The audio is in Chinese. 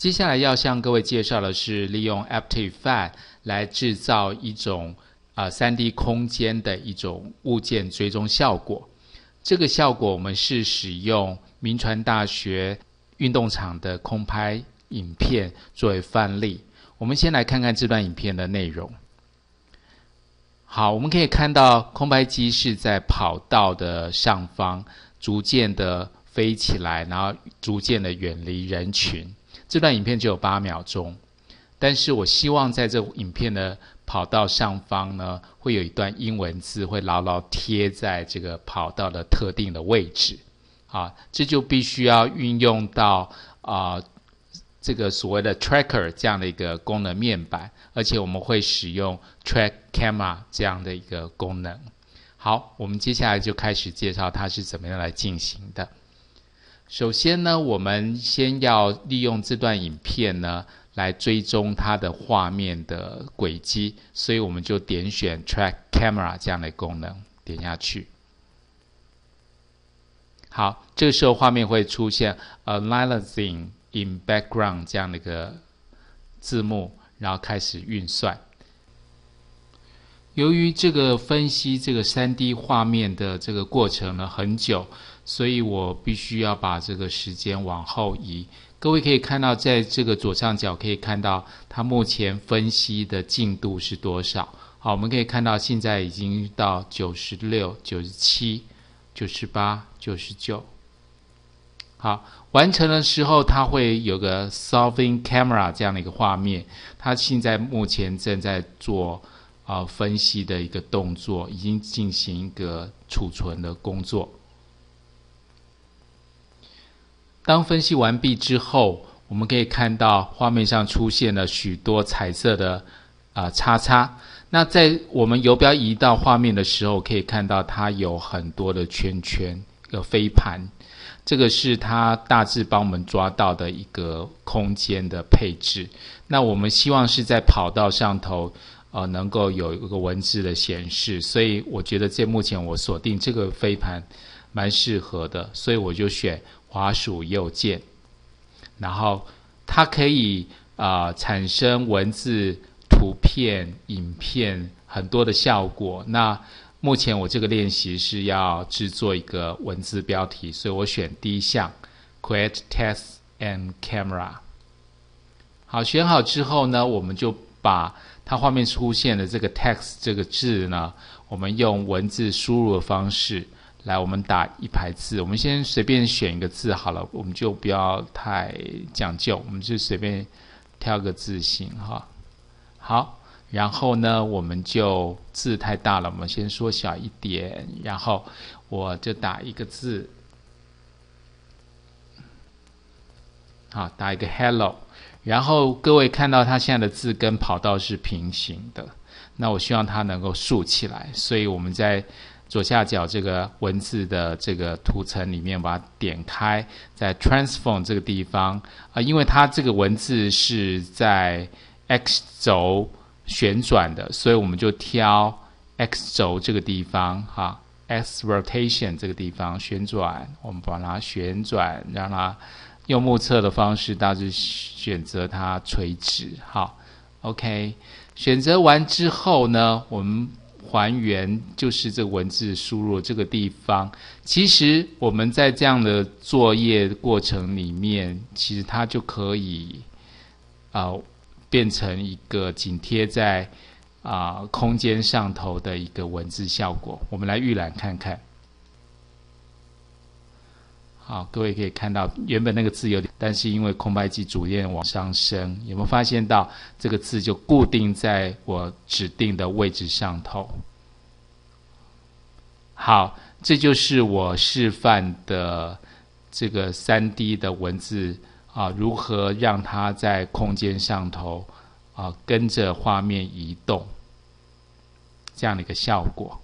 接下来要向各位介绍的是利用 After e f f e c t 来制造一种啊三 D 空间的一种物件追踪效果。这个效果我们是使用名传大学运动场的空拍影片作为范例。我们先来看看这段影片的内容。好，我们可以看到空拍机是在跑道的上方逐渐的飞起来，然后逐渐的远离人群。这段影片只有八秒钟，但是我希望在这影片的跑道上方呢，会有一段英文字会牢牢贴在这个跑道的特定的位置。啊，这就必须要运用到啊这个所谓的 tracker 这样的一个功能面板，而且我们会使用 track camera 这样的一个功能。好，我们接下来就开始介绍它是怎么样来进行的。首先呢，我们先要利用这段影片呢，来追踪它的画面的轨迹，所以我们就点选 Track Camera 这样的功能，点下去。好，这个时候画面会出现 A l i l y z i n g in background 这样的一个字幕，然后开始运算。由于这个分析这个三 D 画面的这个过程呢很久，所以我必须要把这个时间往后移。各位可以看到，在这个左上角可以看到它目前分析的进度是多少。好，我们可以看到现在已经到九十六、九十七、九十八、九十九。好，完成的时候它会有个 solving camera 这样的一个画面。它现在目前正在做。啊，分析的一个动作已经进行一个储存的工作。当分析完毕之后，我们可以看到画面上出现了许多彩色的啊叉叉。那在我们游标移到画面的时候，可以看到它有很多的圈圈，一个飞盘。这个是它大致帮我们抓到的一个空间的配置。那我们希望是在跑道上头。呃，能够有一个文字的显示，所以我觉得这目前我锁定这个飞盘蛮适合的，所以我就选滑鼠右键，然后它可以呃产生文字、图片、影片很多的效果。那目前我这个练习是要制作一个文字标题，所以我选第一项 Create Text and Camera。好，选好之后呢，我们就把。它画面出现的这个 text 这个字呢，我们用文字输入的方式来，我们打一排字。我们先随便选一个字好了，我们就不要太讲究，我们就随便挑个字型哈。好，然后呢，我们就字太大了，我们先缩小一点。然后我就打一个字，好，打一个 hello。然后各位看到它现在的字跟跑道是平行的，那我希望它能够竖起来，所以我们在左下角这个文字的这个图层里面把它点开，在 Transform 这个地方啊，因为它这个文字是在 X 轴旋转的，所以我们就挑 X 轴这个地方哈，X Rotation 这个地方旋转，我们把它旋转，让它。用目测的方式，大致选择它垂直。好，OK。选择完之后呢，我们还原，就是这文字输入这个地方。其实我们在这样的作业过程里面，其实它就可以啊变成一个紧贴在啊空间上头的一个文字效果。我们来预览看看。好，各位可以看到，原本那个字有点，但是因为空白机主渐往上升，有没有发现到这个字就固定在我指定的位置上头？好，这就是我示范的这个三 D 的文字啊，如何让它在空间上头啊跟着画面移动这样的一个效果。